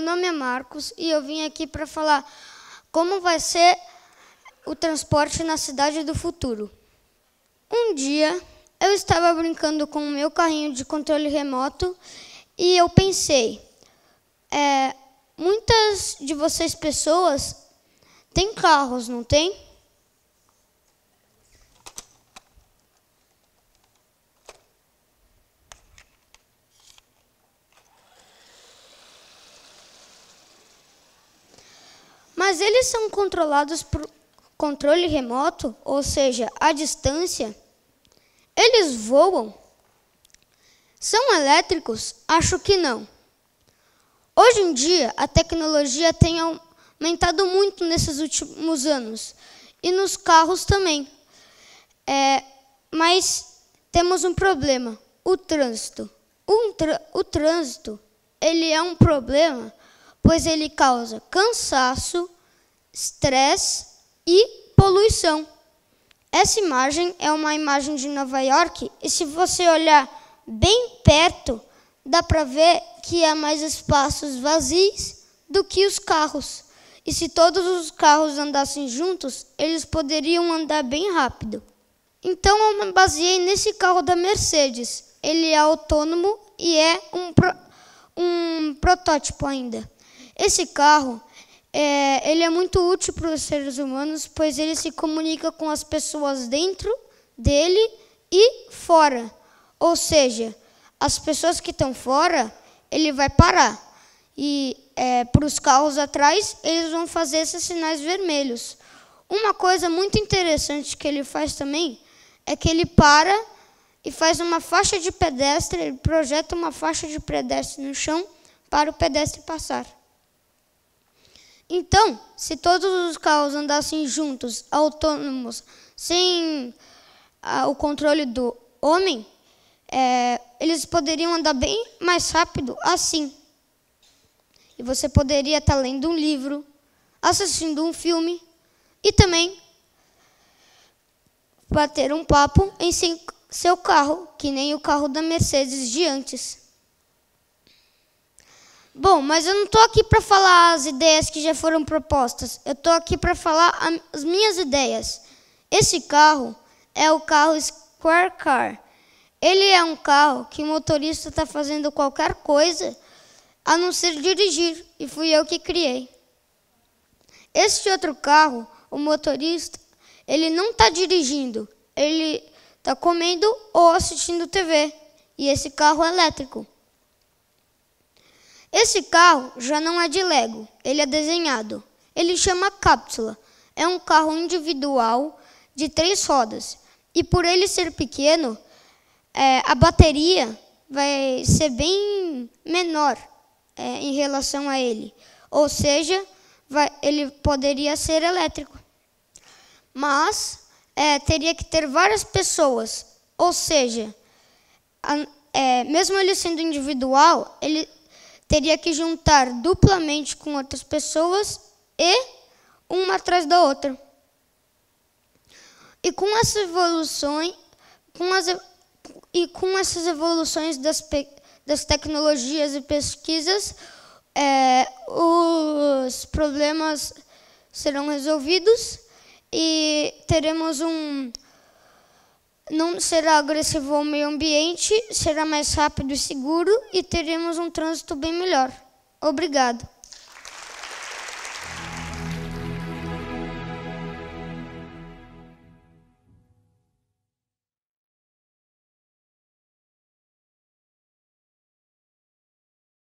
meu nome é Marcos e eu vim aqui para falar como vai ser o transporte na cidade do futuro. Um dia eu estava brincando com o meu carrinho de controle remoto e eu pensei, é, muitas de vocês pessoas têm carros, não tem? mas eles são controlados por controle remoto, ou seja, à distância. Eles voam? São elétricos? Acho que não. Hoje em dia, a tecnologia tem aumentado muito nesses últimos anos e nos carros também. É, mas temos um problema: o trânsito. Um o trânsito ele é um problema, pois ele causa cansaço, estresse e poluição. Essa imagem é uma imagem de Nova York e se você olhar bem perto, dá para ver que há mais espaços vazios do que os carros. E se todos os carros andassem juntos, eles poderiam andar bem rápido. Então eu me baseei nesse carro da Mercedes. Ele é autônomo e é um, pro, um protótipo ainda. Esse carro é, ele é muito útil para os seres humanos, pois ele se comunica com as pessoas dentro dele e fora. Ou seja, as pessoas que estão fora, ele vai parar. E é, para os carros atrás, eles vão fazer esses sinais vermelhos. Uma coisa muito interessante que ele faz também é que ele para e faz uma faixa de pedestre, ele projeta uma faixa de pedestre no chão para o pedestre passar. Então, se todos os carros andassem juntos, autônomos, sem ah, o controle do homem, é, eles poderiam andar bem mais rápido assim. E você poderia estar lendo um livro, assistindo um filme e também bater um papo em seu carro, que nem o carro da Mercedes de antes. Bom, mas eu não estou aqui para falar as ideias que já foram propostas. Eu estou aqui para falar as minhas ideias. Esse carro é o carro Square Car. Ele é um carro que o motorista está fazendo qualquer coisa a não ser dirigir, e fui eu que criei. Este outro carro, o motorista, ele não está dirigindo, ele está comendo ou assistindo TV. E esse carro é elétrico. Esse carro já não é de Lego, ele é desenhado. Ele chama Cápsula. É um carro individual de três rodas. E por ele ser pequeno, é, a bateria vai ser bem menor é, em relação a ele. Ou seja, vai, ele poderia ser elétrico. Mas é, teria que ter várias pessoas. Ou seja, a, é, mesmo ele sendo individual, ele teria que juntar duplamente com outras pessoas e uma atrás da outra. E com essas evoluções, com as, e com essas evoluções das, das tecnologias e pesquisas, é, os problemas serão resolvidos e teremos um não será agressivo ao meio ambiente, será mais rápido e seguro e teremos um trânsito bem melhor. Obrigado.